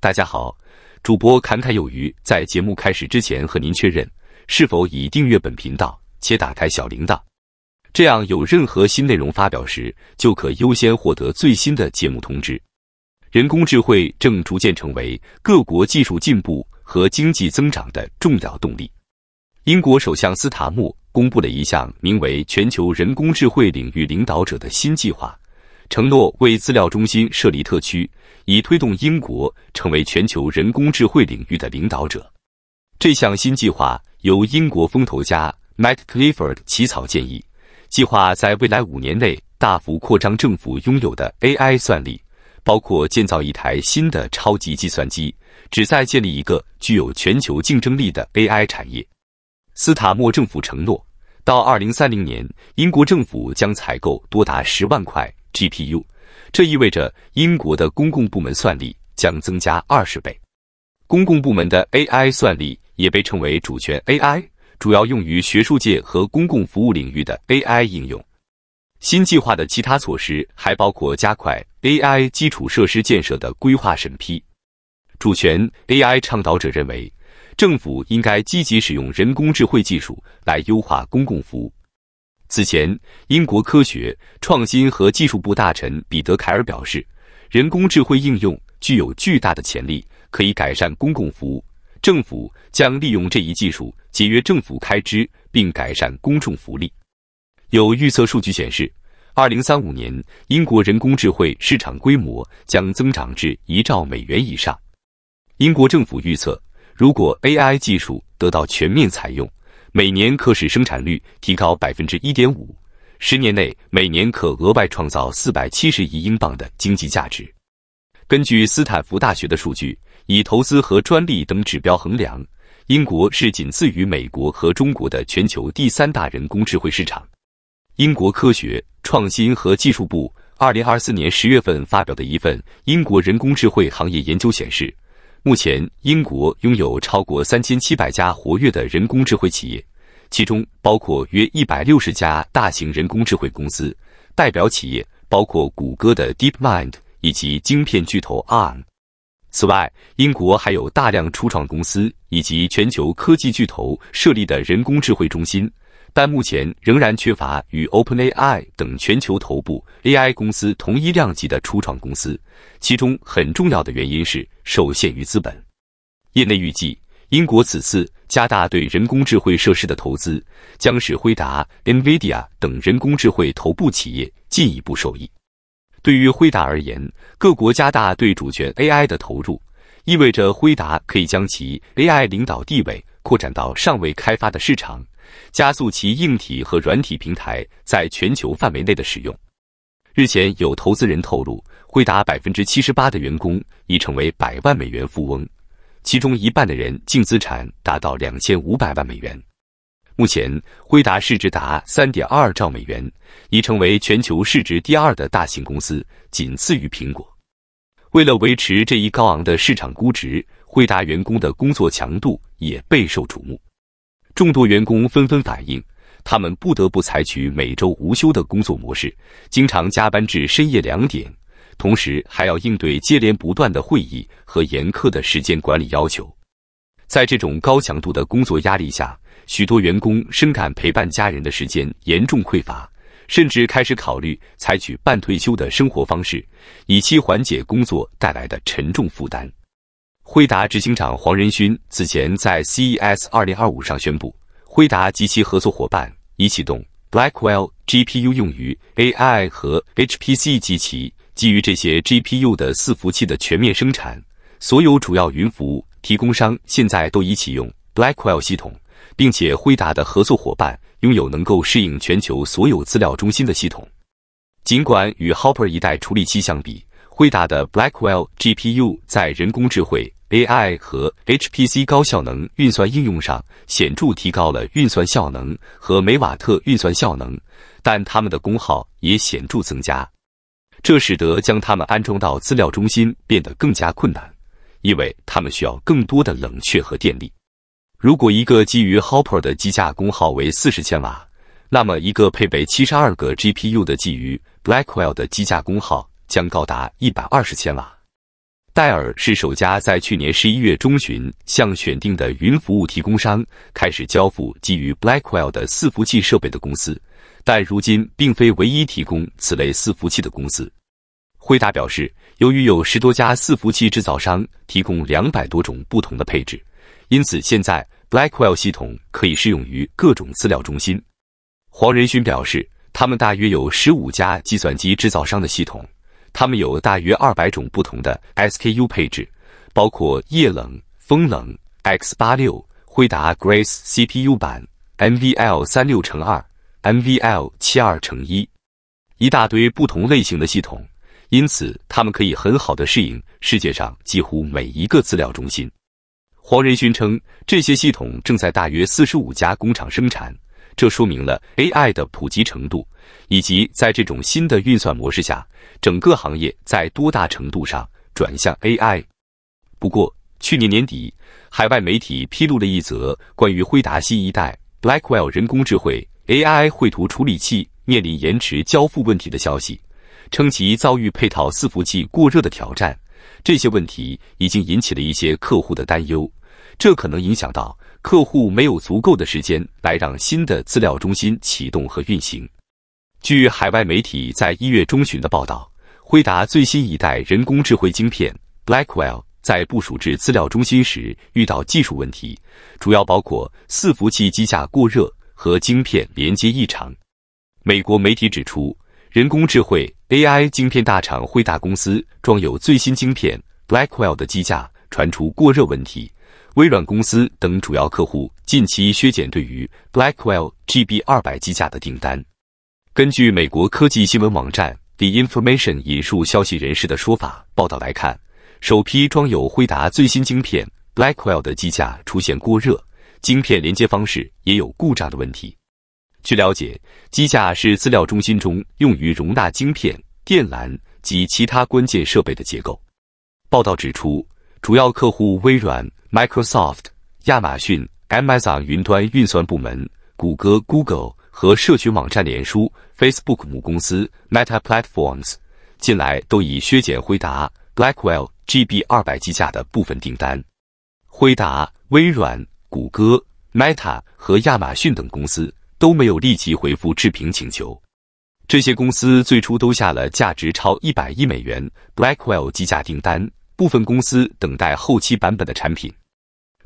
大家好，主播侃侃有余。在节目开始之前，和您确认是否已订阅本频道且打开小铃铛，这样有任何新内容发表时，就可优先获得最新的节目通知。人工智慧正逐渐成为各国技术进步和经济增长的重要动力。英国首相斯塔默公布了一项名为“全球人工智慧领域领导者”的新计划，承诺为资料中心设立特区。以推动英国成为全球人工智能领域的领导者。这项新计划由英国风投家 Matt Clifford 起草建议，计划在未来五年内大幅扩张政府拥有的 AI 算力，包括建造一台新的超级计算机，旨在建立一个具有全球竞争力的 AI 产业。斯塔默政府承诺，到2030年，英国政府将采购多达10万块 GPU。这意味着英国的公共部门算力将增加二十倍。公共部门的 AI 算力也被称为主权 AI，主要用于学术界和公共服务领域的 AI 应用。新计划的其他措施还包括加快 AI 基础设施建设的规划审批。主权 AI 倡导者认为，政府应该积极使用人工智慧技术来优化公共服务。此前，英国科学、创新和技术部大臣彼得·凯尔表示，人工智慧应用具有巨大的潜力，可以改善公共服务。政府将利用这一技术，节约政府开支，并改善公众福利。有预测数据显示，二零三五年，英国人工智慧市场规模将增长至一兆美元以上。英国政府预测，如果 AI 技术得到全面采用，每年可使生产率提高百分之一点五，十年内每年可额外创造四百七十亿英镑的经济价值。根据斯坦福大学的数据，以投资和专利等指标衡量，英国是仅次于美国和中国的全球第三大人工智慧市场。英国科学、创新和技术部二零二四年十月份发表的一份英国人工智慧行业研究显示。目前，英国拥有超过三千七百家活跃的人工智慧企业，其中包括约一百六十家大型人工智慧公司。代表企业包括谷歌的 Deep Mind 以及晶片巨头 ARM。此外，英国还有大量初创公司以及全球科技巨头设立的人工智慧中心。但目前仍然缺乏与 OpenAI 等全球头部 AI 公司同一量级的初创公司，其中很重要的原因是受限于资本。业内预计，英国此次加大对人工智能设施的投资，将使辉达、NVIDIA 等人工智能头部企业进一步受益。对于辉达而言，各国加大对主权 AI 的投入，意味着辉达可以将其 AI 领导地位。扩展到尚未开发的市场，加速其硬体和软体平台在全球范围内的使用。日前有投资人透露，辉达百分之七十八的员工已成为百万美元富翁，其中一半的人净资产达到两千五百万美元。目前，辉达市值达三点二兆美元，已成为全球市值第二的大型公司，仅次于苹果。为了维持这一高昂的市场估值。惠达员工的工作强度也备受瞩目，众多员工纷纷反映，他们不得不采取每周无休的工作模式，经常加班至深夜两点，同时还要应对接连不断的会议和严苛的时间管理要求。在这种高强度的工作压力下，许多员工深感陪伴家人的时间严重匮乏，甚至开始考虑采取半退休的生活方式，以期缓解工作带来的沉重负担。辉达执行长黄仁勋此前在 CES 2025上宣布，辉达及其合作伙伴已启动 Blackwell GPU 用于 AI 和 HPC 机器。基于这些 GPU 的伺服器的全面生产，所有主要云服务提供商现在都已启用 Blackwell 系统，并且辉达的合作伙伴拥有能够适应全球所有资料中心的系统。尽管与 Hopper 一代处理器相比，辉达的 Blackwell GPU 在人工智慧 AI 和 HPC 高效能运算应用上显著提高了运算效能和每瓦特运算效能，但它们的功耗也显著增加，这使得将它们安装到资料中心变得更加困难，因为它们需要更多的冷却和电力。如果一个基于 Hopper 的机架功耗为四十千瓦，那么一个配备七十二个 GPU 的基于 Blackwell 的机架功耗将高达一百二十千瓦。戴尔是首家在去年十一月中旬向选定的云服务提供商开始交付基于 Blackwell 的伺服器设备的公司，但如今并非唯一提供此类伺服器的公司。惠达表示，由于有十多家伺服器制造商提供两百多种不同的配置，因此现在 Blackwell 系统可以适用于各种资料中心。黄仁勋表示，他们大约有十五家计算机制造商的系统。它们有大约二百种不同的 SKU 配置，包括液冷、风冷、X 八六、惠达 Grace CPU 版、MVL 三六乘二、MVL 七二乘一，一大堆不同类型的系统，因此它们可以很好的适应世界上几乎每一个资料中心。黄仁勋称，这些系统正在大约四十五家工厂生产。这说明了 AI 的普及程度，以及在这种新的运算模式下，整个行业在多大程度上转向 AI。不过，去年年底，海外媒体披露了一则关于辉达新一代 Blackwell 人工智能 AI 绘图处理器面临延迟交付问题的消息，称其遭遇配套伺服器过热的挑战。这些问题已经引起了一些客户的担忧，这可能影响到。客户没有足够的时间来让新的资料中心启动和运行。据海外媒体在一月中旬的报道，辉达最新一代人工智慧晶片 Blackwell 在部署至资料中心时遇到技术问题，主要包括伺服器机架过热和晶片连接异常。美国媒体指出，人工智慧 AI 晶片大厂辉达公司装有最新晶片 Blackwell 的机架传出过热问题。微软公司等主要客户近期削减对于 Blackwell GB 二百机架的订单。根据美国科技新闻网站 The Information 引述消息人士的说法，报道来看，首批装有辉达最新晶片 Blackwell 的机架出现过热，晶片连接方式也有故障的问题。据了解，机架是资料中心中用于容纳晶片、电缆及其他关键设备的结构。报道指出。主要客户微软 （Microsoft）、亚马逊 （Amazon） 云端运算部门、谷歌 （Google） 和社群网站脸书 （Facebook） 母公司 Meta Platforms，近来都已削减辉达 （Blackwell GB） 二百计价的部分订单。辉达、微软、谷歌、Meta 和亚马逊等公司都没有立即回复置评请求。这些公司最初都下了价值超一百亿美元 Blackwell 计价订单。部分公司等待后期版本的产品，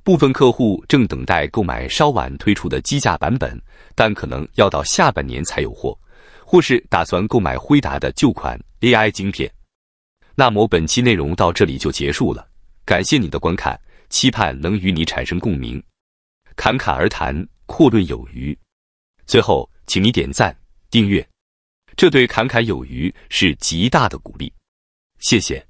部分客户正等待购买稍晚推出的机架版本，但可能要到下半年才有货，或是打算购买辉达的旧款 AI 晶片。那么本期内容到这里就结束了，感谢你的观看，期盼能与你产生共鸣。侃侃而谈，阔论有余。最后，请你点赞、订阅，这对侃侃有余是极大的鼓励。谢谢。